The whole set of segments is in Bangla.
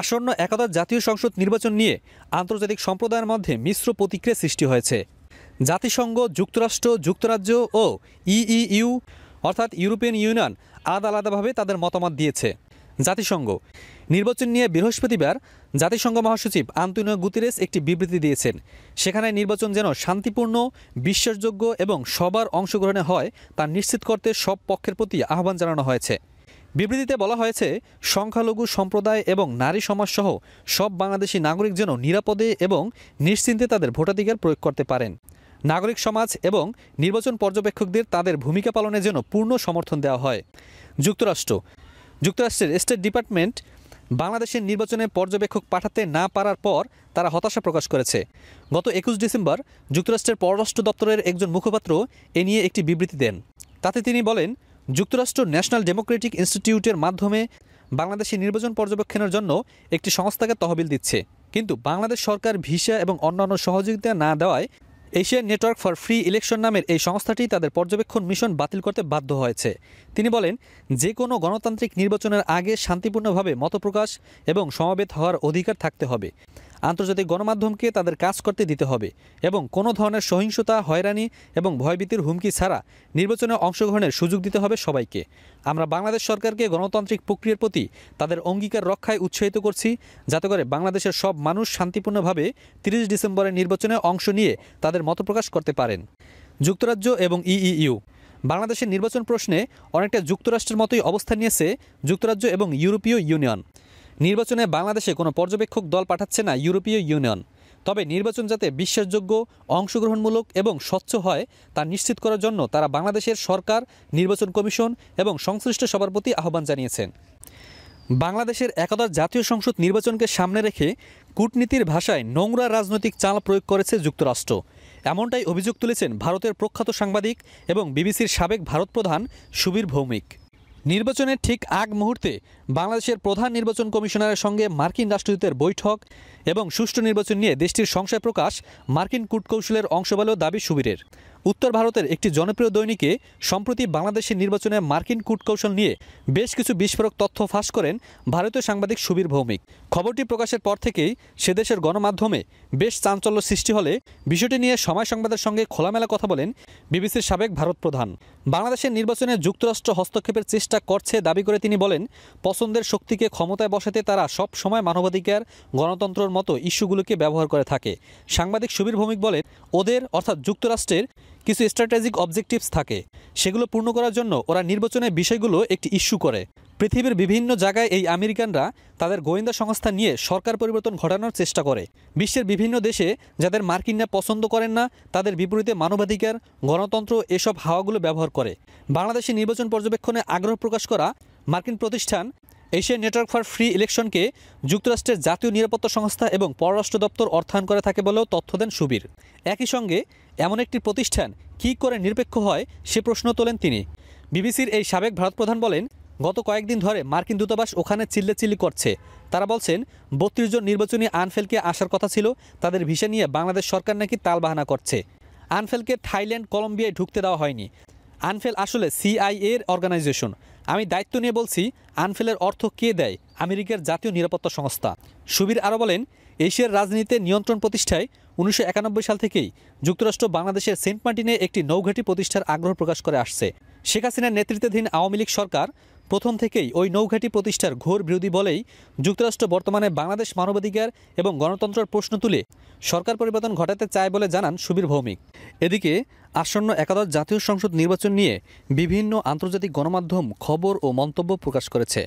আসন্ন একাদশ জাতীয় সংসদ নির্বাচন নিয়ে আন্তর্জাতিক সম্প্রদায়ের মধ্যে মিশ্র প্রতিক্রিয়া সৃষ্টি হয়েছে জাতিসংঘ যুক্তরাষ্ট্র যুক্তরাজ্য ও ইইউ অর্থাৎ ইউরোপিয়ান ইউনিয়ন আলাদা আলাদাভাবে তাদের মতামত দিয়েছে জাতিসংঘ নির্বাচন নিয়ে বৃহস্পতিবার জাতিসংঘ মহাসচিব আন্তনিও গুতিরেস একটি বিবৃতি দিয়েছেন সেখানে নির্বাচন যেন শান্তিপূর্ণ বিশ্বাসযোগ্য এবং সবার অংশগ্রহণে হয় তা নিশ্চিত করতে সব পক্ষের প্রতি আহ্বান জানানো হয়েছে বিবৃতিতে বলা হয়েছে সংখ্যালঘু সম্প্রদায় এবং নারী সমাজসহ সব বাংলাদেশি নাগরিক যেন নিরাপদে এবং নিশ্চিন্তে তাদের ভোটাধিকার প্রয়োগ করতে পারেন নাগরিক সমাজ এবং নির্বাচন পর্যবেক্ষকদের তাদের ভূমিকা পালনে যেন পূর্ণ সমর্থন দেওয়া হয় যুক্তরাষ্ট্র যুক্তরাষ্ট্রের স্টেট ডিপার্টমেন্ট বাংলাদেশের নির্বাচনে পর্যবেক্ষক পাঠাতে না পারার পর তারা হতাশা প্রকাশ করেছে গত একুশ ডিসেম্বর যুক্তরাষ্ট্রের পররাষ্ট্র দপ্তরের একজন মুখপাত্র এ নিয়ে একটি বিবৃতি দেন তাতে তিনি বলেন যুক্তরাষ্ট্র ন্যাশনাল ডেমোক্রেটিক ইনস্টিটিউটের মাধ্যমে বাংলাদেশে নির্বাচন পর্যবেক্ষণের জন্য একটি সংস্থাকে তহবিল দিচ্ছে কিন্তু বাংলাদেশ সরকার ভিসা এবং অন্যান্য সহযোগিতা না দেওয়ায় Asian network for free election নামের এই সংস্থাটি তাদের পর্যবেক্ষণ মিশন বাতিল করতে বাধ্য হয়েছে তিনি বলেন যে কোনো গণতান্ত্রিক নির্বাচনের আগে শান্তিপূর্ণভাবে মতপ্রকাশ এবং সমাবেত হওয়ার অধিকার থাকতে হবে আন্তর্জাতিক গণমাধ্যমকে তাদের কাজ করতে দিতে হবে এবং কোনো ধরনের সহিংসতা হয়রানি এবং ভয়ভীতির হুমকি ছাড়া নির্বাচনে অংশগ্রহণের সুযোগ দিতে হবে সবাইকে আমরা বাংলাদেশ সরকারকে গণতান্ত্রিক প্রক্রিয়ার প্রতি তাদের অঙ্গীকার রক্ষায় উৎসাহিত করছি যাতে করে বাংলাদেশের সব মানুষ শান্তিপূর্ণভাবে তিরিশ ডিসেম্বরের নির্বাচনে অংশ নিয়ে তাদের মতপ্রকাশ করতে পারেন যুক্তরাজ্য এবং ইইউ বাংলাদেশের নির্বাচন প্রশ্নে অনেকটা যুক্তরাষ্ট্রের মতোই অবস্থান নিয়েছে যুক্তরাজ্য এবং ইউরোপীয় ইউনিয়ন নির্বাচনে বাংলাদেশে কোনো পর্যবেক্ষক দল পাঠাচ্ছে না ইউরোপীয় ইউনিয়ন তবে নির্বাচন যাতে বিশ্বাসযোগ্য অংশগ্রহণমূলক এবং স্বচ্ছ হয় তা নিশ্চিত করার জন্য তারা বাংলাদেশের সরকার নির্বাচন কমিশন এবং সংশ্লিষ্ট সবার প্রতি আহ্বান জানিয়েছেন বাংলাদেশের একাদশ জাতীয় সংসদ নির্বাচনকে সামনে রেখে কূটনীতির ভাষায় নোংরা রাজনৈতিক চাল প্রয়োগ করেছে যুক্তরাষ্ট্র এমনটাই অভিযোগ তুলেছেন ভারতের প্রখ্যাত সাংবাদিক এবং বিবিসির সাবেক ভারত প্রধান সুবীর ভৌমিক নির্বাচনের ঠিক আগ মুহূর্তে বাংলাদেশের প্রধান নির্বাচন কমিশনারের সঙ্গে মার্কিন রাষ্ট্রদূতের বৈঠক এবং সুষ্ঠু নির্বাচন নিয়ে দেশটির সংশয় প্রকাশ মার্কিন কূটকৌশলের অংশ বলেও দাবি সুবীরের উত্তর ভারতের একটি জনপ্রিয় দৈনিকে সম্প্রতি বাংলাদেশের নির্বাচনে মার্কিন কূটকৌশল নিয়ে বেশ কিছু বিস্ফোরক তথ্য ফাঁস করেন ভারতীয় সাংবাদিক সুবীর ভৌমিক খবরটি প্রকাশের পর থেকেই সে দেশের গণমাধ্যমে বেশ চাঞ্চল্য সৃষ্টি হলে বিষয়টি নিয়ে সময় সংবাদের সঙ্গে খোলামেলা কথা বলেন বিবিসির সাবেক ভারত প্রধান বাংলাদেশের নির্বাচনে যুক্তরাষ্ট্র হস্তক্ষেপের চেষ্টা করছে দাবি করে তিনি বলেন পছন্দের শক্তিকে ক্ষমতায় বসাতে তারা সব সময় মানবাধিকার গণতন্ত্রের মতো ইস্যুগুলোকে ব্যবহার করে থাকে সাংবাদিক সুবীর ভৌমিক বলেন ওদের অর্থাৎ যুক্তরাষ্ট্রের কিছু স্ট্র্যাটেজিক অবজেক্টিভস থাকে সেগুলো পূর্ণ করার জন্য ওরা নির্বাচনের বিষয়গুলো একটি ইস্যু করে পৃথিবীর বিভিন্ন জায়গায় এই আমেরিকানরা তাদের গোয়েন্দা সংস্থা নিয়ে সরকার পরিবর্তন ঘটানোর চেষ্টা করে বিশ্বের বিভিন্ন দেশে যাদের মার্কিনরা পছন্দ করেন না তাদের বিপরীতে মানবাধিকার গণতন্ত্র এসব হাওয়াগুলো ব্যবহার করে বাংলাদেশে নির্বাচন পর্যবেক্ষণে আগ্রহ প্রকাশ করা মার্কিন প্রতিষ্ঠান এশিয়ান নেটওয়ার্ক ফর ফ্রি ইলেকশনকে যুক্তরাষ্ট্রের জাতীয় নিরাপত্তা সংস্থা এবং পররাষ্ট্র দপ্তর অর্থায়ন করে থাকে বলেও তথ্য দেন সুবীর একই সঙ্গে এমন একটি প্রতিষ্ঠান কী করে নিরপেক্ষ হয় সে প্রশ্ন তোলেন তিনি বিবিসির এই সাবেক ভারত প্রধান বলেন গত কয়েকদিন ধরে মার্কিন দূতাবাস ওখানে চিল্লেচিল্লি করছে তারা বলছেন বত্রিশ জন নির্বাচনী আনফেলকে আসার কথা ছিল তাদের ভিসা নিয়ে বাংলাদেশ সরকার নাকি তালবাহানা করছে আনফেলকে থাইল্যান্ড কলম্বিয়ায় ঢুকতে দেওয়া হয়নি আনফেল আসলে সিআইএর অর্গানাইজেশন আমি দায়িত্ব নিয়ে বলছি আনফেলের অর্থ কে দেয় আমেরিকার জাতীয় নিরাপত্তা সংস্থা সুবীর আরও বলেন এশিয়ার রাজনীতিতে নিয়ন্ত্রণ প্রতিষ্ঠায় উনিশশো সাল থেকেই যুক্তরাষ্ট্র বাংলাদেশের সেন্ট মার্টিনে একটি নৌঘাটি প্রতিষ্ঠার আগ্রহ প্রকাশ করে আসছে শেখ হাসিনার নেতৃত্বাধীন আওয়ামী লীগ সরকার প্রথম থেকেই ওই নৌঘাঁটি প্রতিষ্ঠার ঘোর বিরোধী বলেই যুক্তরাষ্ট্র বর্তমানে বাংলাদেশ মানবাধিকার এবং গণতন্ত্রের প্রশ্ন তুলে সরকার পরিবর্তন ঘটাতে চায় বলে জানান সুবীর ভৌমিক এদিকে আসন্ন একাদশ জাতীয় সংসদ নির্বাচন নিয়ে বিভিন্ন আন্তর্জাতিক গণমাধ্যম খবর ও মন্তব্য প্রকাশ করেছে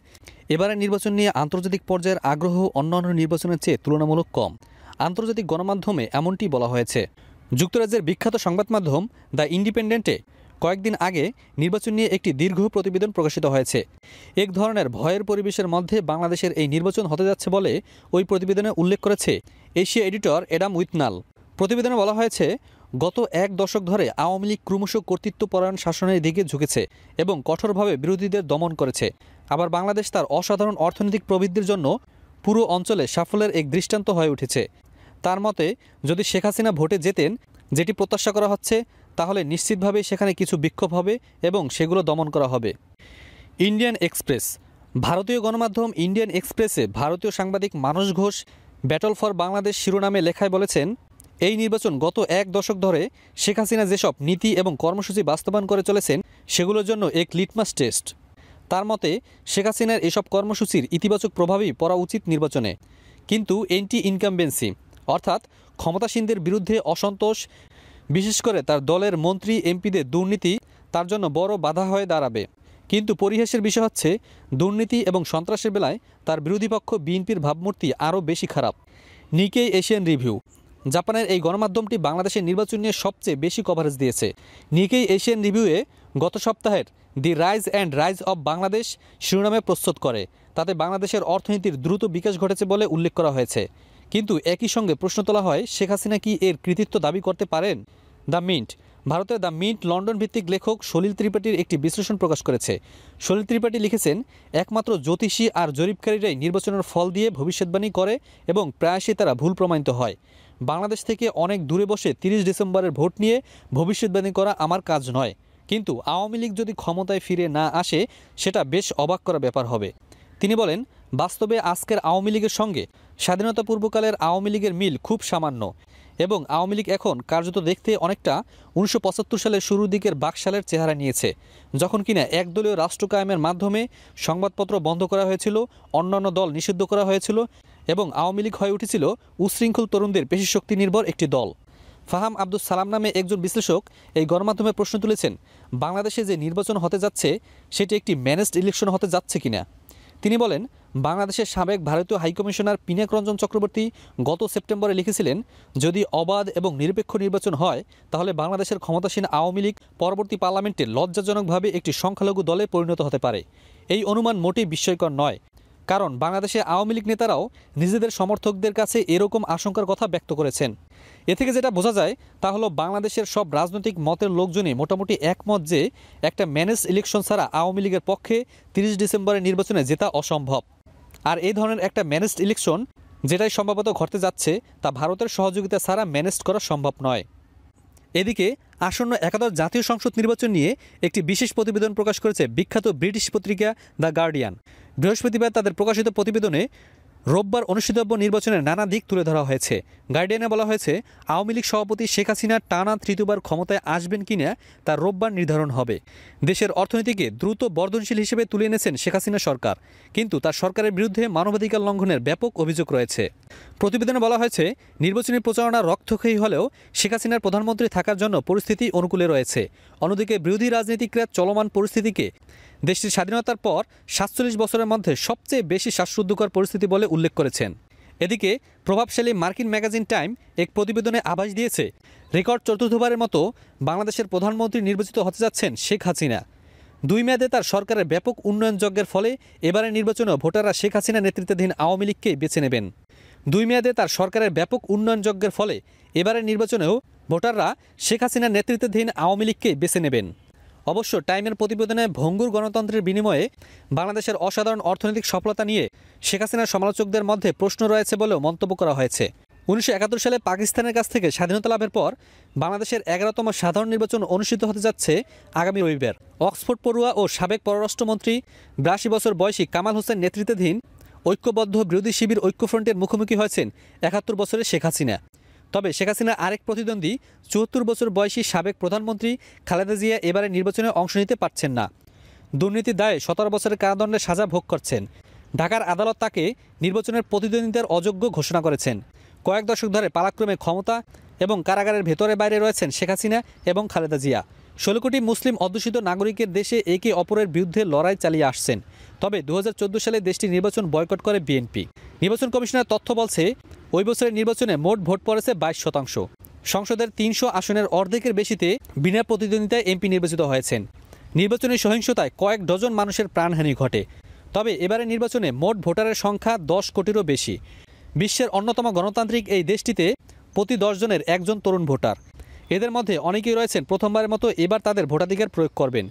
এবারের নির্বাচন নিয়ে আন্তর্জাতিক পর্যায়ের আগ্রহ অন্যান্য নির্বাচনের চেয়ে তুলনামূলক কম আন্তর্জাতিক গণমাধ্যমে এমনটি বলা হয়েছে যুক্তরাজ্যের বিখ্যাত সংবাদ মাধ্যম দ্য ইন্ডিপেন্ডেন্টে কয়েকদিন আগে নির্বাচন নিয়ে একটি দীর্ঘ প্রতিবেদন প্রকাশিত হয়েছে এক ধরনের ভয়ের পরিবেশের মধ্যে বাংলাদেশের এই নির্বাচন হতে যাচ্ছে বলে ওই প্রতিবেদনে উল্লেখ করেছে এশিয়া এডিটর এডাম উইথনাল প্রতিবেদনে বলা হয়েছে গত এক দশক ধরে আওয়ামী লীগ ক্রমশ কর্তৃত্বপরায়ণ শাসনের দিকে ঝুঁকেছে এবং কঠোরভাবে বিরোধীদের দমন করেছে আবার বাংলাদেশ তার অসাধারণ অর্থনৈতিক প্রবৃদ্ধির জন্য পুরো অঞ্চলে সাফল্যের এক দৃষ্টান্ত হয়ে উঠেছে তার মতে যদি শেখ হাসিনা ভোটে যেতেন যেটি প্রত্যাশা করা হচ্ছে তাহলে নিশ্চিতভাবে সেখানে কিছু বিক্ষোভ হবে এবং সেগুলো দমন করা হবে ইন্ডিয়ান এক্সপ্রেস ভারতীয় গণমাধ্যম ইন্ডিয়ান এক্সপ্রেসে ভারতীয় সাংবাদিক মানস ঘোষ ব্যাটল ফর বাংলাদেশ শিরোনামে লেখায় বলেছেন এই নির্বাচন গত এক দশক ধরে শেখ হাসিনা যেসব নীতি এবং কর্মসূচি বাস্তবায়ন করে চলেছেন সেগুলোর জন্য এক লিটমাস টেস্ট তার মতে শেখ হাসিনার এসব কর্মসূচির ইতিবাচক প্রভাবই পড়া উচিত নির্বাচনে কিন্তু এন্টি ইনকামবেন্সি অর্থাৎ ক্ষমতাসীনদের বিরুদ্ধে অসন্তোষ বিশেষ করে তার দলের মন্ত্রী এমপিদের দুর্নীতি তার জন্য বড় বাধা হয়ে দাঁড়াবে কিন্তু পরিহাসের বিষয় হচ্ছে দুর্নীতি এবং সন্ত্রাসের বেলায় তার বিরোধী পক্ষ বিএনপির ভাবমূর্তি আরও বেশি খারাপ নিকে এশিয়ান রিভিউ জাপানের এই গণমাধ্যমটি বাংলাদেশের নির্বাচন নিয়ে সবচেয়ে বেশি কভারেজ দিয়েছে নিকে এশিয়ান রিভিউয়ে গত সপ্তাহের the rise and rise of Bangladesh শিরোনামে প্রস্তুত করে তাতে বাংলাদেশের অর্থনীতির দ্রুত বিকাশ ঘটেছে বলে উল্লেখ করা হয়েছে কিন্তু একই সঙ্গে প্রশ্ন তোলা হয় শেখ হাসিনা কি এর কৃতিত্ব দাবি করতে পারেন দ্য মিন্ট ভারতের দ্য মিন্ট লন্ডন ভিত্তিক লেখক সলিল ত্রিপাঠীর একটি বিশ্লেষণ প্রকাশ করেছে সলিল ত্রিপাঠী লিখেছেন একমাত্র জ্যোতিষী আর জরিপকারীরাই নির্বাচনের ফল দিয়ে ভবিষ্যৎবাণী করে এবং প্রায়শই তারা ভুল প্রমাণিত হয় বাংলাদেশ থেকে অনেক দূরে বসে তিরিশ ডিসেম্বরের ভোট নিয়ে ভবিষ্যৎবাণী করা আমার কাজ নয় কিন্তু আওয়ামী লীগ যদি ক্ষমতায় ফিরে না আসে সেটা বেশ অবাক করা ব্যাপার হবে তিনি বলেন বাস্তবে আজকের আওয়ামী লীগের সঙ্গে স্বাধীনতা পূর্বকালের আওয়ামী লীগের মিল খুব সামান্য এবং আওয়ামী লীগ এখন কার্যত দেখতে অনেকটা উনিশশো সালের শুরুর দিকের বাকশালের চেহারা নিয়েছে যখন কিনা একদলীয় রাষ্ট্র কায়েমের মাধ্যমে সংবাদপত্র বন্ধ করা হয়েছিল অন্যান্য দল নিষিদ্ধ করা হয়েছিল এবং আওয়ামী লীগ হয়ে উঠেছিল উশৃঙ্খল তরুণদের পেশি শক্তি নির্ভর একটি দল ফাহাম আব্দুল সালাম নামে একজন বিশ্লেষক এই গণমাধ্যমে প্রশ্ন তুলেছেন বাংলাদেশে যে নির্বাচন হতে যাচ্ছে সেটি একটি ম্যানেজড ইলেকশন হতে যাচ্ছে কিনা তিনি বলেন বাংলাদেশের সাবেক ভারতীয় হাইকমিশনার পিনাক রঞ্জন চক্রবর্তী গত সেপ্টেম্বরে লিখেছিলেন যদি অবাধ এবং নিরপেক্ষ নির্বাচন হয় তাহলে বাংলাদেশের ক্ষমতাসীন আওয়ামী লীগ পরবর্তী পার্লামেন্টে লজ্জাজনকভাবে একটি সংখ্যালঘু দলে পরিণত হতে পারে এই অনুমান মোটেই বিস্ময়কর নয় কারণ বাংলাদেশে আওয়ামী লীগ নেতারাও নিজেদের সমর্থকদের কাছে এরকম আশঙ্কার কথা ব্যক্ত করেছেন এ থেকে যেটা বোঝা যায় তা হলো বাংলাদেশের সব রাজনৈতিক মতের লোকজনই মোটামুটি একমত যে একটা ম্যানেজ ইলেকশন ছাড়া আওয়ামী লীগের পক্ষে তিরিশ ডিসেম্বরের নির্বাচনে জেতা অসম্ভব আর এই ধরনের একটা ম্যানেজড ইলেকশন যেটাই সম্ভবত ঘটতে যাচ্ছে তা ভারতের সহযোগিতা ছাড়া ম্যানেজ করা সম্ভব নয় এদিকে আসন্ন একাদশ জাতীয় সংসদ নির্বাচন নিয়ে একটি বিশেষ প্রতিবেদন প্রকাশ করেছে বিখ্যাত ব্রিটিশ পত্রিকা দ্য গার্ডিয়ান বৃহস্পতিবার তাদের প্রকাশিত প্রতিবেদনে রোববার অনুষ্ঠিতব্য নির্বাচনের নানা দিক তুলে ধরা হয়েছে গার্ডিয়ানে বলা হয়েছে আওয়ামী লীগ সভাপতি শেখ হাসিনা টানা তৃতীয়বার ক্ষমতায় আসবেন কি না তা রোববার নির্ধারণ হবে দেশের অর্থনীতিকে দ্রুত বর্ধনশীল হিসেবে তুলে এনেছেন শেখ হাসিনা সরকার কিন্তু তার সরকারের বিরুদ্ধে মানবাধিকার লঙ্ঘনের ব্যাপক অভিযোগ রয়েছে প্রতিবেদনে বলা হয়েছে নির্বাচনী প্রচারণা রক্তক্ষয়ী হলেও শেখ হাসিনার প্রধানমন্ত্রী থাকার জন্য পরিস্থিতি অনুকূলে রয়েছে অন্যদিকে বিরোধী রাজনীতিকরা চলমান পরিস্থিতিকে দেশটির স্বাধীনতার পর সাতচল্লিশ বছরের মধ্যে সবচেয়ে বেশি শ্বাসরুদ্ধকর পরিস্থিতি বলে উল্লেখ করেছেন এদিকে প্রভাবশালী মার্কিন ম্যাগাজিন টাইম এক প্রতিবেদনে আভাস দিয়েছে রেকর্ড চতুর্থবারের মতো বাংলাদেশের প্রধানমন্ত্রী নির্বাচিত হতে যাচ্ছেন শেখ হাসিনা দুই মেয়াদে তার সরকারের ব্যাপক উন্নয়ন যজ্ঞের ফলে এবারের নির্বাচনেও ভোটাররা শেখ হাসিনা নেতৃত্বাধীন আওয়ামী লীগকে বেছে নেবেন দুই মেয়াদে তার সরকারের ব্যাপক উন্নয়ন যজ্ঞের ফলে এবারের নির্বাচনেও ভোটাররা শেখ হাসিনার নেতৃত্বাধীন আওয়ামী লীগকে বেছে নেবেন অবশ্য টাইমের প্রতিবেদনে ভঙ্গুর গণতন্ত্রের বিনিময়ে বাংলাদেশের অসাধারণ অর্থনৈতিক সফলতা নিয়ে শেখ হাসিনার সমালোচকদের মধ্যে প্রশ্ন রয়েছে বলেও মন্তব্য করা হয়েছে উনিশশো সালে পাকিস্তানের কাছ থেকে স্বাধীনতা লাভের পর বাংলাদেশের এগারোতম সাধারণ নির্বাচন অনুষ্ঠিত হতে যাচ্ছে আগামী রবিবার অক্সফোর্ড পড়ুয়া ও সাবেক পররাষ্ট্রমন্ত্রী বিরাশি বছর বয়সী কামাল হোসেন নেতৃত্বাধীন ঐক্যবদ্ধ বিরোধী শিবির ঐক্যফ্রন্টের মুখোমুখি হয়েছেন একাত্তর বছরের শেখ হাসিনা তবে শেখ হাসিনার আরেক প্রতিদ্বন্দ্বী চুয়াত্তর বছর বয়সী সাবেক প্রধানমন্ত্রী খালেদা জিয়া এবারে নির্বাচনে অংশ নিতে পারছেন না দুর্নীতির দায়ে সতেরো বছরের কারাদণ্ডের সাজা ভোগ করছেন ঢাকার আদালত তাকে নির্বাচনের প্রতিদ্বন্দ্বিতার অযোগ্য ঘোষণা করেছেন কয়েক দশক ধরে পালাক্রমে ক্ষমতা এবং কারাগারের ভেতরে বাইরে রয়েছেন শেখ হাসিনা এবং খালেদা জিয়া ষোলো কোটি মুসলিম অধ্যুষিত নাগরিকের দেশে একে অপরের বিরুদ্ধে লড়াই চালিয়ে আসছেন তবে দু সালে দেশটি নির্বাচন বয়কট করে বিএনপি নির্বাচন কমিশনের তথ্য বলছে ওই বছরের নির্বাচনে মোট ভোট পড়েছে বাইশ শতাংশ সংসদের তিনশো আসনের অর্ধেকের বেশিতে বিনা প্রতিদ্বন্দ্বিতায় এমপি নির্বাচিত হয়েছেন নির্বাচনের সহিংসতায় কয়েক ডজন মানুষের প্রাণহানি ঘটে তবে এবারের নির্বাচনে মোট ভোটারের সংখ্যা দশ কোটিরও বেশি বিশ্বের অন্যতম গণতান্ত্রিক এই দেশটিতে প্রতি জনের একজন তরুণ ভোটার এদের মধ্যে অনেকেই রয়েছেন প্রথমবারের মতো এবার তাদের ভোটাধিকার প্রয়োগ করবেন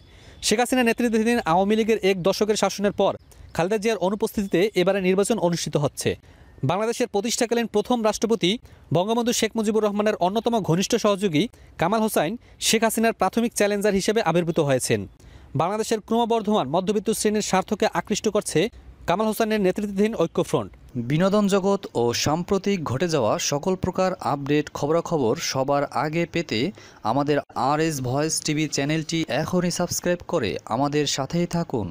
শেখ হাসিনা নেতৃত্বাধীন আওয়ামী লীগের এক দশকের শাসনের পর খালেদা জিয়ার অনুপস্থিতিতে এবারে নির্বাচন অনুষ্ঠিত হচ্ছে বাংলাদেশের প্রতিষ্ঠাকালীন প্রথম রাষ্ট্রপতি বঙ্গবন্ধু শেখ মুজিবুর রহমানের অন্যতম ঘনিষ্ঠ সহযোগী কামাল হোসাইন শেখ হাসিনার প্রাথমিক চ্যালেঞ্জার হিসেবে আবির্ভূত হয়েছেন বাংলাদেশের ক্রমবর্ধমান মধ্যবিত্ত শ্রেণীর স্বার্থকে আকৃষ্ট করছে কামাল হোসেনের নেতৃত্বাধীন ঐক্যফ্রন্ট বিনোদন জগৎ ও সাম্প্রতিক ঘটে যাওয়া সকল প্রকার আপডেট খবরাখবর সবার আগে পেতে আমাদের আর এস ভয়েস টিভি চ্যানেলটি এখনই সাবস্ক্রাইব করে আমাদের সাথেই থাকুন